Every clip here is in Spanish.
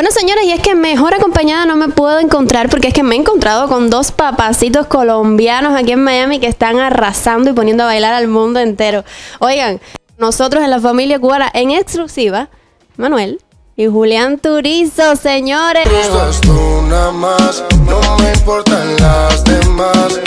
Bueno, señores, y es que mejor acompañada no me puedo encontrar porque es que me he encontrado con dos papacitos colombianos aquí en Miami que están arrasando y poniendo a bailar al mundo entero. Oigan, nosotros en la familia cubana en exclusiva, Manuel y Julián Turizo, señores. no me importan las demás.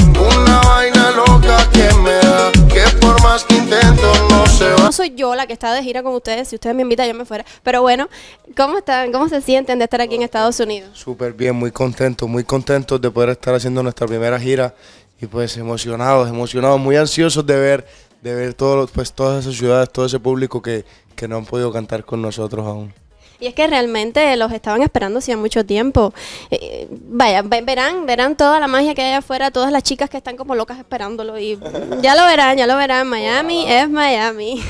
no soy yo la que está de gira con ustedes. Si ustedes me invitan, yo me fuera. Pero bueno, ¿cómo están? ¿Cómo se sienten de estar aquí en Estados Unidos? Súper bien, muy contentos, muy contentos de poder estar haciendo nuestra primera gira. Y pues emocionados, emocionados, muy ansiosos de ver, de ver todos pues, todas esas ciudades, todo ese público que, que no han podido cantar con nosotros aún. Y es que realmente los estaban esperando hacía mucho tiempo. Eh, vaya, verán, verán toda la magia que hay afuera, todas las chicas que están como locas esperándolo. Y ya lo verán, ya lo verán. Miami es Miami.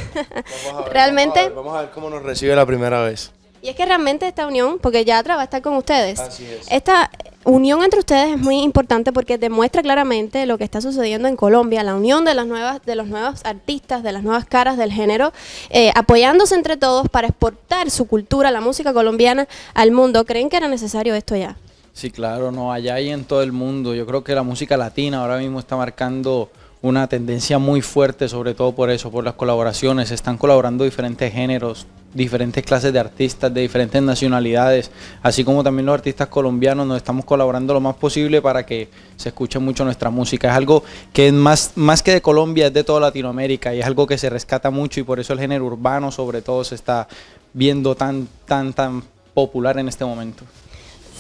realmente. Vamos a, ver, cómo nos recibe la primera vez. Y es que realmente esta unión, porque ya otra va a estar con ustedes. Así es. Esta, unión entre ustedes es muy importante porque demuestra claramente lo que está sucediendo en Colombia, la unión de las nuevas, de los nuevos artistas, de las nuevas caras del género, eh, apoyándose entre todos para exportar su cultura, la música colombiana al mundo. ¿Creen que era necesario esto ya? Sí, claro, no, allá y en todo el mundo. Yo creo que la música latina ahora mismo está marcando una tendencia muy fuerte, sobre todo por eso, por las colaboraciones. Están colaborando diferentes géneros, diferentes clases de artistas de diferentes nacionalidades, así como también los artistas colombianos, nos estamos colaborando lo más posible para que se escuche mucho nuestra música. Es algo que es más, más que de Colombia, es de toda Latinoamérica y es algo que se rescata mucho y por eso el género urbano sobre todo se está viendo tan, tan, tan popular en este momento.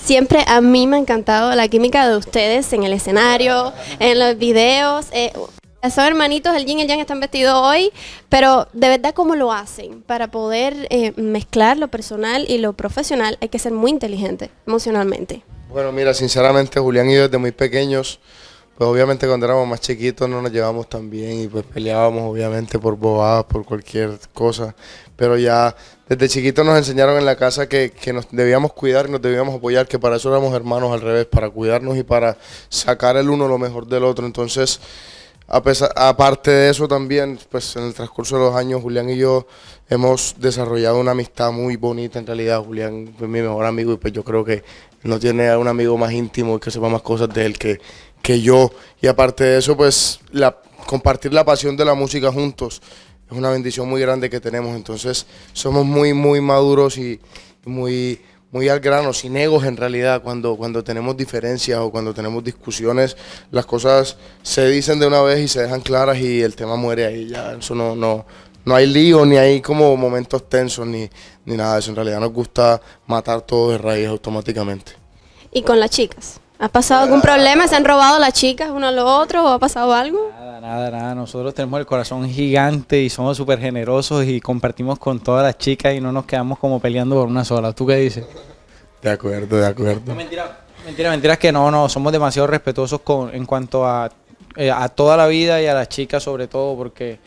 Siempre a mí me ha encantado la química de ustedes en el escenario, en los videos. Eh, esos hermanitos, el yin y el yang, están vestidos hoy, pero de verdad, ¿cómo lo hacen? Para poder eh, mezclar lo personal y lo profesional, hay que ser muy inteligente emocionalmente. Bueno, mira, sinceramente, Julián y yo desde muy pequeños, pues obviamente cuando éramos más chiquitos no nos llevábamos tan bien y pues peleábamos obviamente por bobadas, por cualquier cosa, pero ya desde chiquitos nos enseñaron en la casa que, que, nos debíamos cuidar y nos debíamos apoyar, que para eso éramos hermanos al revés, para cuidarnos y para sacar el uno lo mejor del otro, entonces a pesar, aparte de eso también, pues en el transcurso de los años, Julián y yo hemos desarrollado una amistad muy bonita en realidad. Julián es mi mejor amigo y pues yo creo que no tiene a un amigo más íntimo que sepa más cosas de él que, que yo. Y aparte de eso, pues la, compartir la pasión de la música juntos es una bendición muy grande que tenemos. Entonces somos muy, muy maduros y muy muy al grano, sin egos en realidad, cuando, cuando tenemos diferencias o cuando tenemos discusiones, las cosas se dicen de una vez y se dejan claras y el tema muere ahí ya. Eso no, no, no hay lío, ni hay como momentos tensos, ni, ni nada de eso. En realidad nos gusta matar todo de raíz automáticamente. ¿Y con las chicas? ¿Ha pasado algún problema? ¿Se han robado las chicas uno a los otros o ha pasado algo? Nada, nada, nada. Nosotros tenemos el corazón gigante y somos súper generosos y compartimos con todas las chicas y no nos quedamos como peleando por una sola. ¿Tú qué dices? De acuerdo, de acuerdo. No, mentira, mentira, mentira, es que no, no. Somos demasiado respetuosos con, en cuanto a, eh, a toda la vida y a las chicas sobre todo porque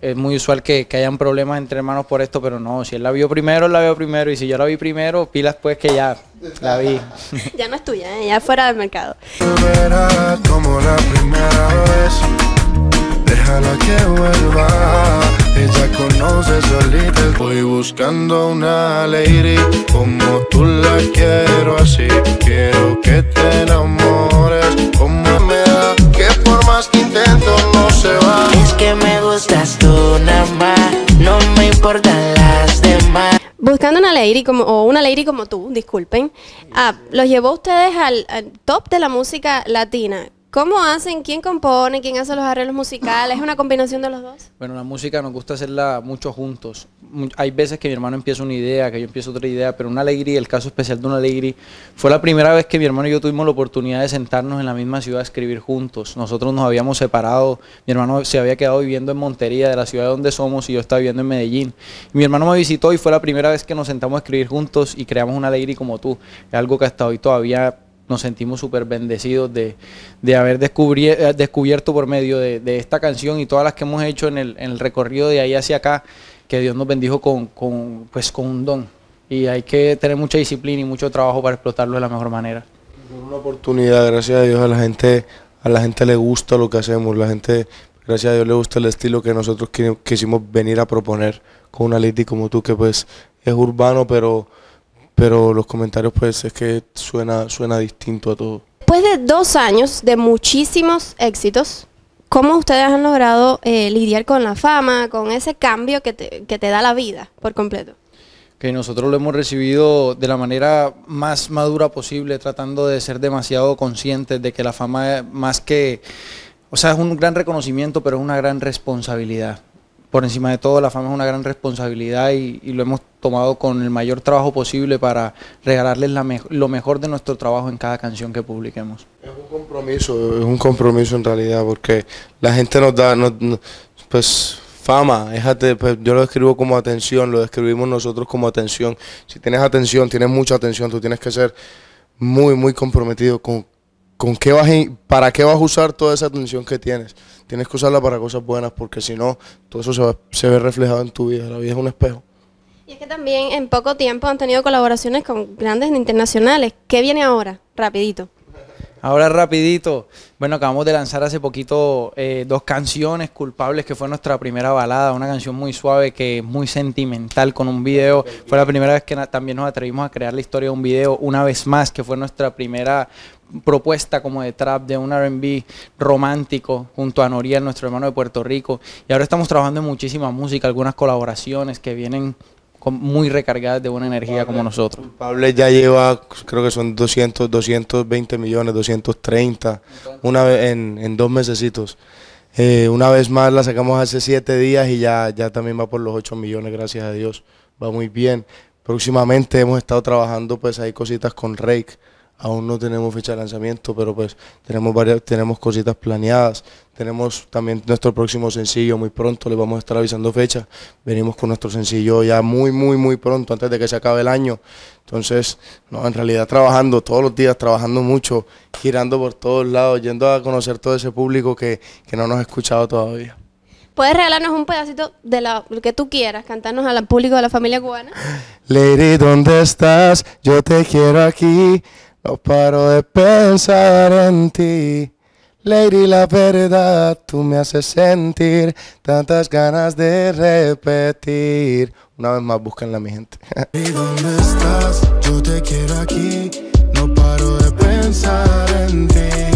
es muy usual que, hayan problemas entre hermanos por esto, pero no, si él la vio primero, la veo primero, y si yo la vi primero, pilas pues que ya la vi. ya no es tuya, ¿eh? ya fuera del mercado. como la primera vez, déjala que vuelva, ella conoce solita, voy buscando una lady, como tú la quiero así, quiero que te enamores. Buscando una lady como, o una como tú, disculpen, ah, los llevó ustedes al top de la música latina. ¿Cómo hacen? ¿Quién compone? ¿Quién hace los arreglos musicales? ¿Es una combinación de los dos? Bueno, la música nos gusta hacerla mucho juntos. Hay veces que mi hermano empieza una idea, que yo empiezo otra idea, pero una alegría, el caso especial de una alegría, fue la primera vez que mi hermano y yo tuvimos la oportunidad de sentarnos en la misma ciudad a escribir juntos. Nosotros nos habíamos separado, mi hermano se había quedado viviendo en Montería, de la ciudad donde somos, y yo estaba viviendo en Medellín. Mi hermano me visitó y fue la primera vez que nos sentamos a escribir juntos y creamos una alegría como tú. Es algo que hasta hoy todavía nos sentimos súper bendecidos de, de haber eh, descubierto por medio de, esta canción y todas las que hemos hecho en el, recorrido de ahí hacia acá, que Dios nos bendijo con, pues, con un don. Y hay que tener mucha disciplina y mucho trabajo para explotarlo de la mejor manera. Una oportunidad, gracias a Dios, a la gente, a la gente le gusta lo que hacemos, la gente, gracias a Dios, le gusta el estilo que nosotros quisimos venir a proponer con una Lady como tú, que pues es urbano, pero pero los comentarios pues es que suena, suena distinto a todo. Después de dos años de muchísimos éxitos, ¿cómo ustedes han logrado eh, lidiar con la fama, con ese cambio que te, que te da la vida por completo? que nosotros lo hemos recibido de la manera más madura posible, tratando de ser demasiado conscientes de que la fama es más que, o sea, es un gran reconocimiento, pero es una gran responsabilidad por encima de todo, la fama es una gran responsabilidad y, lo hemos tomado con el mayor trabajo posible para regalarles lo mejor de nuestro trabajo en cada canción que publiquemos. Es un compromiso, es un compromiso en realidad, porque la gente nos da, pues fama, déjate, pues, yo lo describo como atención, lo describimos nosotros como atención. Si tienes atención, tienes mucha atención, tú tienes que ser muy, muy comprometido con qué vas ¿para qué vas a usar toda esa atención que tienes? Tienes que usarla para cosas buenas porque si no, todo eso se, ve reflejado en tu vida. La vida es un espejo. Y es que también en poco tiempo han tenido colaboraciones con grandes internacionales. ¿Qué viene ahora? Rapidito. Ahora rapidito, bueno, acabamos de lanzar hace poquito eh, dos canciones, Culpables, que fue nuestra primera balada, una canción muy suave que es muy sentimental con un video. Fue la primera vez que también nos atrevimos a crear la historia de un video, una vez más, que fue nuestra primera propuesta como de trap, de un RB romántico junto a Noriel, nuestro hermano de Puerto Rico. Y ahora estamos trabajando en muchísima música, algunas colaboraciones que vienen muy recargadas de una energía como nosotros. Pablo ya lleva, creo que son 200, 220 millones, 230, una vez en, dos mesecitos. Eh, una vez más la sacamos hace siete días y ya, ya también va por los 8 millones, gracias a Dios. Va muy bien. Próximamente hemos estado trabajando pues hay cositas con Rake Aún no tenemos fecha de lanzamiento, pero pues tenemos varias, tenemos cositas planeadas. Tenemos también nuestro próximo sencillo muy pronto, le vamos a estar avisando fecha. Venimos con nuestro sencillo ya muy, muy, muy pronto, antes de que se acabe el año. Entonces, no, en realidad trabajando todos los días, trabajando mucho, girando por todos lados, yendo a conocer todo ese público que, no nos ha escuchado todavía. ¿Puedes regalarnos un pedacito de lo que tú quieras, cantarnos al público de la familia cubana? Lady, ¿dónde estás? Yo te quiero aquí. No paro de pensar en ti. Lady, la verdad, tú me haces sentir tantas ganas de repetir. Una vez más, búsquenla, mi gente. ¿Y dónde estás? Yo te quiero aquí. No paro de pensar en ti.